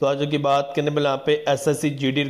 तो आज की बात करने वाले यहाँ पे S S C G D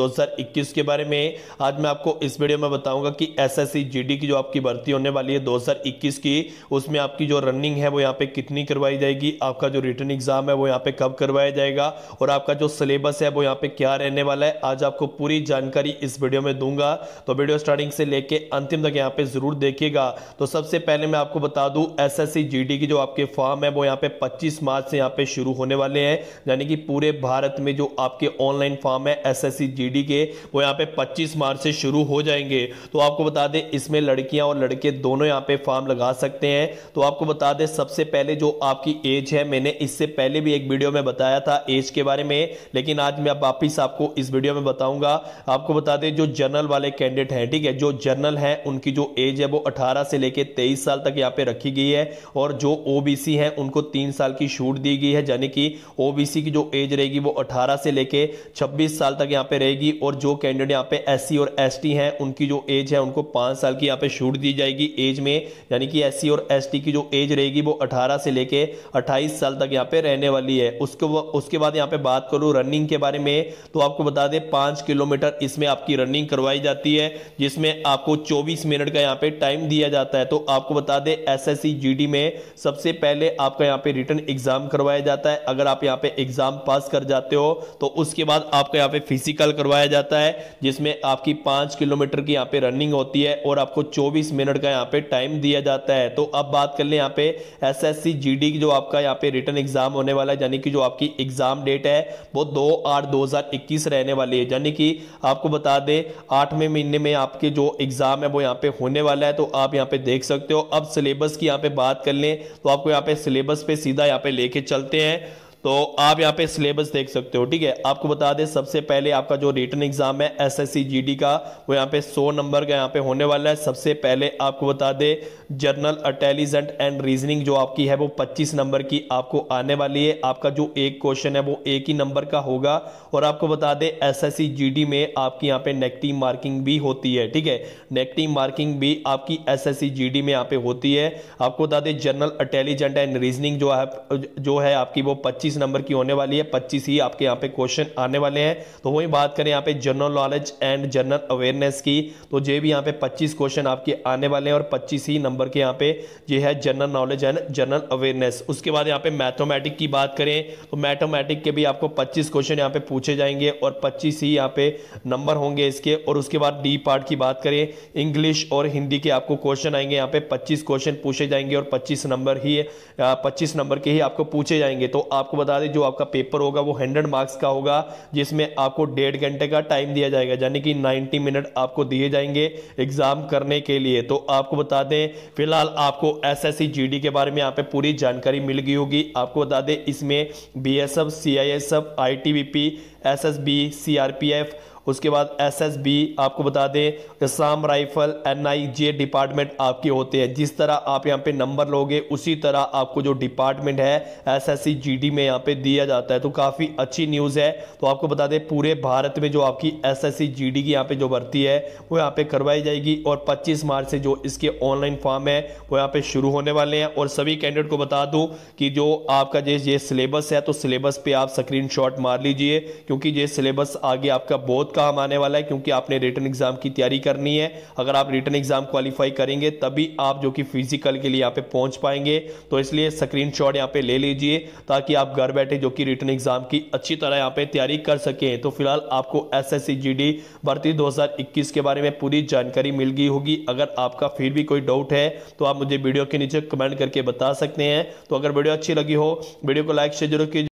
हज़ार इक्कीस के बारे में आज मैं आपको इस वीडियो में बताऊंगा कि S S C G D की जो आपकी भर्ती होने वाली है 2021 की उसमें आपकी जो रनिंग है वो यहाँ पे कितनी करवाई जाएगी आपका जो रिटर्न एग्जाम है वो यहाँ पे कब करवाया जाएगा और आपका जो सिलेबस है वो यहाँ पे क्या रहने वाला है आज आपको पूरी जानकारी इस वीडियो में दूंगा तो वीडियो स्टार्टिंग से लेके अंतिम तक यहाँ पे जरूर देखिएगा तो सबसे पहले मैं आपको बता दूँ S S C G D की जो आपके फॉर्म है वो यहाँ पे पच्चीस मार्च से यहाँ पे शुरू होने वाले हैं यानी कि पूरे भारत में जो आपके ऑनलाइन फॉर्म है एसएससी जीडी के वो यहाँ पे 25 मार्च से शुरू हो जाएंगे तो आपको बता दें इसमें लड़कियां और लड़के दोनों यहाँ पे फॉर्म लगा सकते हैं तो आपको बता दें सबसे पहले जो आपकी एज है मैंने इससे पहले भी एक वीडियो में बताया था एज के बारे में लेकिन आज मैं वापिस आपको इस वीडियो में बताऊंगा आपको बता दें जो जनरल वाले कैंडिडेट हैं ठीक है जो जनरल हैं उनकी जो एज है वो अठारह से लेकर तेईस साल तक यहाँ पे रखी गई है और जो ओबीसी हैं उनको तीन साल की छूट दी गई है यानी कि ओबीसी की जो एज रही रहेगी वो 18 से लेके 26 साल तक यहाँ पे रहेगी और जो कैंडिडेट यहाँ पे एस और एस हैं उनकी जो एज है उनको पाँच साल की यहाँ पे छूट दी जाएगी एज में यानी कि एस और एस की जो एज रहेगी वो अठारह से लेके अट्ठाईस साल तक यहाँ पे रहने वाली है उसके उसके बाद यहाँ पे बात करूँ रनिंग के बारे में तो आपको बता दें पाँच किलोमीटर इसमें आपकी रनिंग करवाई जाती है जिसमें आपको चौबीस मिनट का यहाँ पे टाइम दिया जाता है तो आपको बता दें एस एस में सबसे पहले आपका यहाँ पे रिटर्न एग्जाम करवाया जाता है अगर आप यहाँ पे एग्जाम पास कर जाते हो तो उसके बाद आपका यहाँ पे फिजिकल करवाया जाता है जिसमें आपकी पांच किलोमीटर की यहाँ पे रनिंग होती है और आपको चौबीस मिनट का यहाँ पे टाइम दिया जाता है तो अब बात कर ले यहाँ पे एस एस सी की जो आपका यहाँ पे रिटर्न एग्जाम होने वाला है यानी कि जो आपकी एग्जाम डेट है वो दो आठ दो रहने वाली है यानी कि आपको बता दे आठवें महीने में आपके जो एग्जाम है वो यहाँ पे होने वाला है तो आप यहाँ पे देख सकते हो अब सिलेबस की यहाँ पे बात कर ले तो आपको यहाँ पे सिलेबस पे सीधा यहाँ पे लेके चलते हैं तो आप यहाँ पे सिलेबस देख सकते हो ठीक है आपको बता दें सबसे पहले आपका जो रिटर्न एग्जाम है एस एस का वो यहाँ पे 100 नंबर का यहाँ पे होने वाला है सबसे पहले आपको बता दें जर्नल इंटेलिजेंट एंड रीजनिंग जो आपकी है वो 25 नंबर की आपको आने वाली है आपका जो एक क्वेश्चन है वो एक ही नंबर का होगा और आपको बता दें एस एस में आपकी यहाँ पे नेगेटिव मार्किंग भी होती है ठीक है नेगेटिव मार्किंग भी आपकी एस एस में यहाँ पे होती है आपको बता दें जर्नल इंटेलिजेंट एंड रीजनिंग जो है जो है आपकी वो पच्चीस 25 नंबर की होने वाली है 25 ही आपके यहाँ पे क्वेश्चन आने वाले हैं तो वही बात करें यहाँ पे general knowledge and general awareness की तो ये भी यहाँ पे 25 क्वेश्चन आपके आने वाले हैं और 25 ही नंबर के यहाँ पे ये है general knowledge and general awareness उसके बाद यहाँ पे मैथोमेटिक की बात करें तो मैथोमेटिक के भी आपको पच्चीस क्वेश्चन यहाँ पे पूछे जाएंगे और पच्चीस ही यहाँ पे नंबर होंगे इसके और उसके बाद डी पार्ट की बात करें इंग्लिश और हिंदी के आपको क्वेश्चन आएंगे यहाँ पे पच्चीस क्वेश्चन पूछे जाएंगे और पच्चीस नंबर ही पच्चीस नंबर के ही आपको पूछे जाएंगे तो आपको बता दें जो आपका पेपर होगा वो हंड्रेड मार्क्स का होगा जिसमें आपको डेढ़ घंटे का टाइम दिया जाएगा यानी कि नाइन्टी मिनट आपको दिए जाएंगे एग्जाम करने के लिए तो आपको बता दें फिलहाल आपको एस एस के बारे में यहाँ पे पूरी जानकारी मिल गई होगी आपको बता दें इसमें B S F C I S F I T B P S S B C R P F उसके बाद एसएसबी आपको बता दें इसम राइफल एनआईजे डिपार्टमेंट आपके होते हैं जिस तरह आप यहाँ पे नंबर लोगे उसी तरह आपको जो डिपार्टमेंट है एसएससी जीडी में यहाँ पे दिया जाता है तो काफ़ी अच्छी न्यूज़ है तो आपको बता दें पूरे भारत में जो आपकी जी डी की यहाँ पे जो भर्ती है वो यहाँ पे करवाई जाएगी और पच्चीस मार्च से जो इसके ऑनलाइन फॉर्म है वो यहाँ पे शुरू होने वाले हैं और सभी कैंडिडेट को बता दूँ कि जो आपका जो ये सिलेबस है तो सिलेबस पर आप स्क्रीन मार लीजिए क्योंकि ये सिलेबस आगे आपका बहुत काम आने वाला है क्योंकि आपने रिटर्न एग्जाम की तैयारी करनी है अगर आप रिटर्न एग्जाम क्वालिफाई करेंगे तभी आप जो कि फिजिकल के लिए यहाँ पे पहुंच पाएंगे तो इसलिए स्क्रीन शॉट यहाँ पे ले लीजिए ताकि आप घर बैठे जो कि रिटर्न एग्जाम की अच्छी तरह यहाँ पे तैयारी कर सकें तो फिलहाल आपको एस एस भर्ती दो के बारे में पूरी जानकारी मिल गई होगी अगर आपका फिर भी कोई डाउट है तो आप मुझे वीडियो के नीचे कमेंट करके बता सकते हैं तो अगर वीडियो अच्छी लगी हो वीडियो को लाइक शेयर जरूर कीजिए